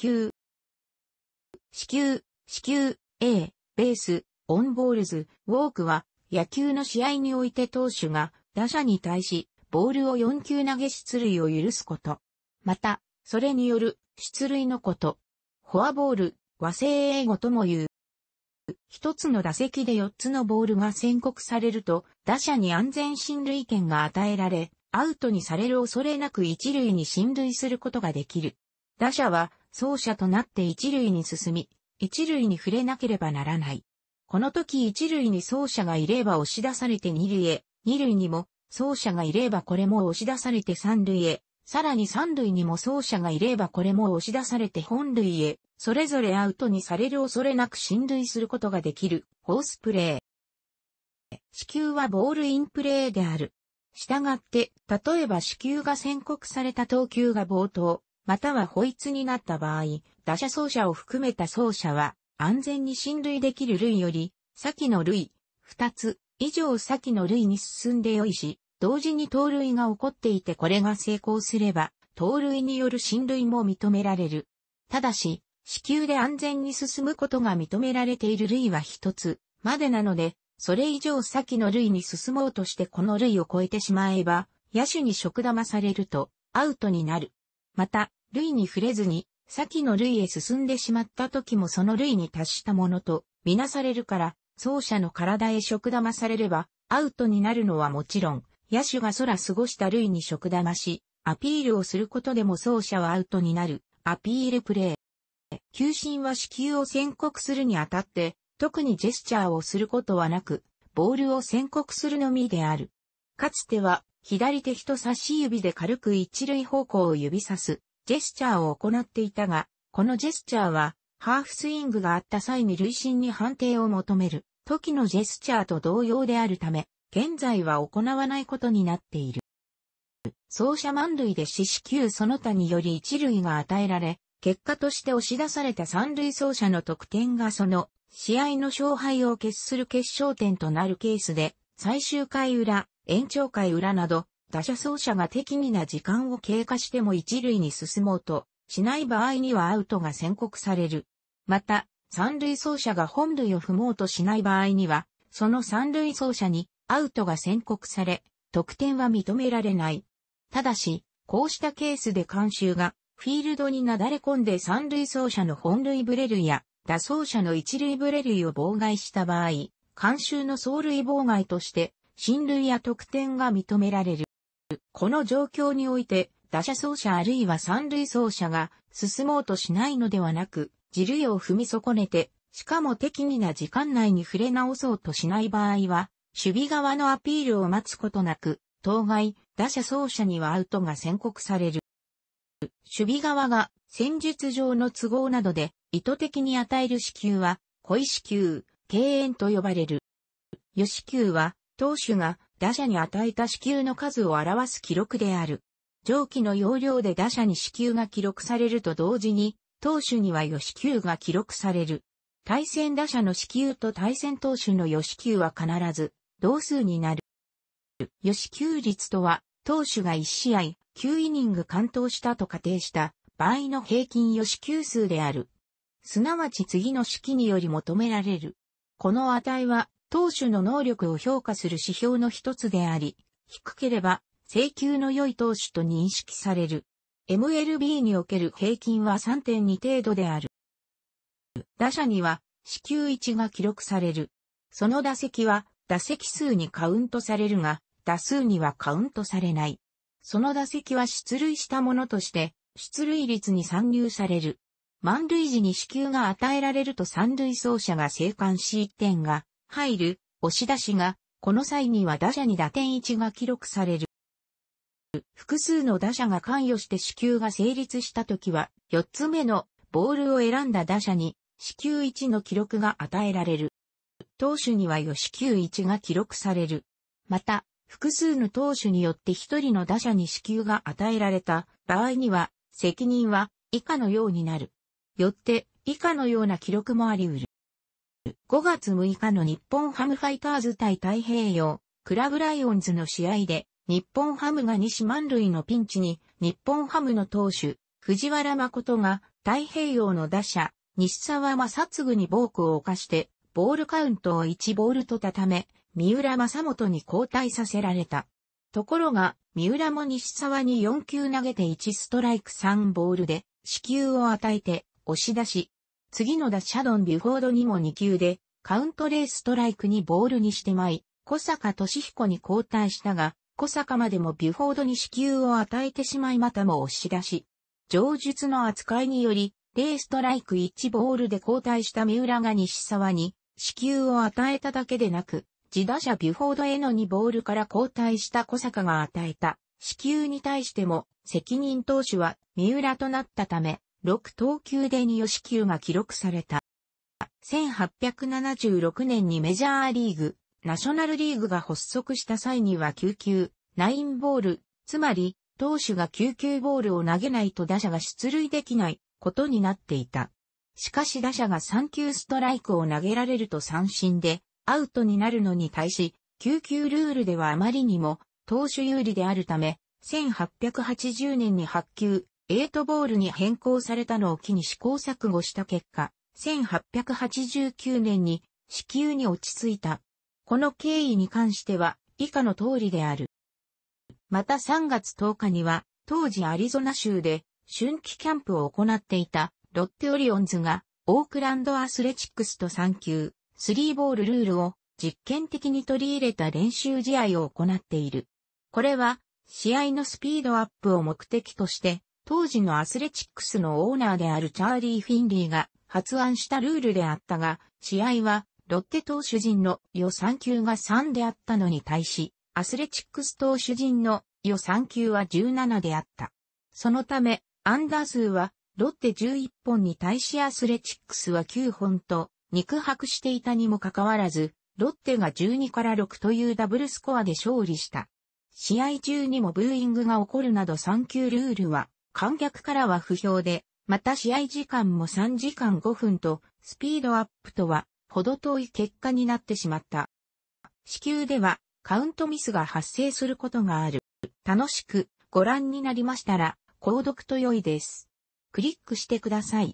球。子球、子球、A、ベース、オンボールズ、ウォークは、野球の試合において投手が、打者に対し、ボールを4球投げ出塁を許すこと。また、それによる、出塁のこと。フォアボール、和製英語とも言う。一つの打席で4つのボールが宣告されると、打者に安全進塁権が与えられ、アウトにされる恐れなく一塁に進塁することができる。打者は、走者となって一塁に進み、一塁に触れなければならない。この時一塁に走者がいれば押し出されて二塁へ、二塁にも走者がいればこれも押し出されて三塁へ、さらに三塁にも走者がいればこれも押し出されて本塁へ、それぞれアウトにされる恐れなく進塁することができる、ホースプレー。死球はボールインプレーである。したがって、例えば死球が宣告された投球が冒頭、または保イになった場合、打者走者を含めた走者は、安全に進塁できる類より、先の類、二つ、以上先の類に進んでよいし、同時に盗塁が起こっていてこれが成功すれば、盗塁による進塁も認められる。ただし、支給で安全に進むことが認められている類は一つまでなので、それ以上先の類に進もうとしてこの類を超えてしまえば、野手に食玉されるとアウトになる。また、類に触れずに、先の類へ進んでしまった時もその類に達したものと、みなされるから、走者の体へ食玉されれば、アウトになるのはもちろん、野手が空過ごした類に食玉し、アピールをすることでも走者はアウトになる、アピールプレー。球審は死球を宣告するにあたって、特にジェスチャーをすることはなく、ボールを宣告するのみである。かつては、左手人差し指で軽く一塁方向を指さす、ジェスチャーを行っていたが、このジェスチャーは、ハーフスイングがあった際に累進に判定を求める時のジェスチャーと同様であるため、現在は行わないことになっている。走者満塁で四死球その他により一塁が与えられ、結果として押し出された三塁走者の得点がその試合の勝敗を決する決勝点となるケースで、最終回裏、延長回裏など、打者走者が適宜な時間を経過しても一塁に進もうとしない場合にはアウトが宣告される。また、三塁走者が本塁を踏もうとしない場合には、その三塁走者にアウトが宣告され、得点は認められない。ただし、こうしたケースで監修が、フィールドになだれ込んで三塁走者の本塁ブレるや、打走者の一塁ブレるを妨害した場合、監修の走塁妨害として、進塁や得点が認められる。この状況において、打者走者あるいは三塁走者が進もうとしないのではなく、自塁を踏み損ねて、しかも適宜な時間内に触れ直そうとしない場合は、守備側のアピールを待つことなく、当該、打者走者にはアウトが宣告される。守備側が戦術上の都合などで意図的に与える支給は、小石球、敬遠と呼ばれる。余支給は、投手が打者に与えた支給の数を表す記録である。上記の要領で打者に支給が記録されると同時に、投手には予支給が記録される。対戦打者の支給と対戦投手の予支給は必ず、同数になる。予支給率とは、投手が1試合、9イニング完投したと仮定した場合の平均予支給数である。すなわち次の式により求められる。この値は投手の能力を評価する指標の一つであり、低ければ、請求の良い投手と認識される。MLB における平均は3.2程度である。打者には、支給1が記録される。その打席は、打席数にカウントされるが、打数にはカウントされない。その打席は出塁したものとして、出塁率に参入される。満塁時に支給が与えられると三塁走者が生還し1点が入る押し出しが、この際には打者に打点1が記録される。複数の打者が関与して支給が成立した時は、4つ目のボールを選んだ打者に、支給1の記録が与えられる。投手には予支給1が記録される。また、複数の投手によって1人の打者に支給が与えられた場合には、責任は以下のようになる。よって、以下のような記録もあり得る。5月6日の日本ハムファイターズ対太平洋、クラブライオンズの試合で、日本ハムが西満塁のピンチに、日本ハムの投手、藤原誠が、太平洋の打者、西沢正嗣にボークを犯して、ボールカウントを1ボールとため、三浦正元に交代させられた。ところが、三浦も西沢に4球投げて1ストライク3ボールで、死球を与えて、押し出し、次の打者ドン・ビュフォードにも2球で、カウントレーストライクにボールにしてまい、小坂俊彦に交代したが、小坂までもビュフォードに支給を与えてしまいまたも押し出し、上述の扱いにより、レーストライク1ボールで交代した三浦が西沢に支給を与えただけでなく、自打者ビュフォードへの2ボールから交代した小坂が与えた支給に対しても責任投手は三浦となったため、6投球で2四球が記録された。1876年にメジャーリーグ、ナショナルリーグが発足した際には9球、ナインボール、つまり、投手が9球ボールを投げないと打者が出塁できないことになっていた。しかし打者が3球ストライクを投げられると三振でアウトになるのに対し、9球ルールではあまりにも投手有利であるため、1880年に8球、8ボールに変更されたのを機に試行錯誤した結果、1889年に支給に落ち着いた。この経緯に関しては以下の通りである。また3月10日には当時アリゾナ州で春季キャンプを行っていたロッテオリオンズがオークランドアスレチックスと3球、3ボールルールを実験的に取り入れた練習試合を行っている。これは試合のスピードアップを目的として当時のアスレチックスのオーナーであるチャーリー・フィンリーが発案したルールであったが、試合はロッテ投手陣の予算級が3であったのに対し、アスレチックス投手陣の予算級は17であった。そのため、アンダー数はロッテ11本に対しアスレチックスは9本と肉薄していたにもかかわらず、ロッテが12から6というダブルスコアで勝利した。試合中にもブーイングが起こるなど3級ルールは観客からは不評で、また試合時間も3時間5分と、スピードアップとは、ほど遠い結果になってしまった。支給では、カウントミスが発生することがある。楽しくご覧になりましたら、購読と良いです。クリックしてください。